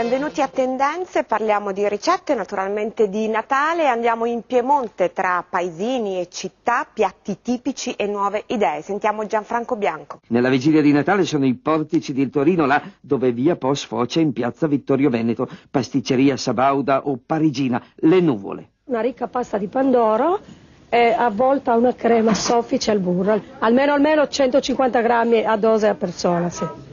Benvenuti a Tendenze, parliamo di ricette, naturalmente di Natale, andiamo in Piemonte tra paesini e città, piatti tipici e nuove idee. Sentiamo Gianfranco Bianco. Nella vigilia di Natale sono i portici di Torino, là dove via Po sfocia in piazza Vittorio Veneto, pasticceria Sabauda o Parigina, le nuvole. Una ricca pasta di pandoro è avvolta a una crema soffice al burro, almeno almeno 150 grammi a dose a persona, sì.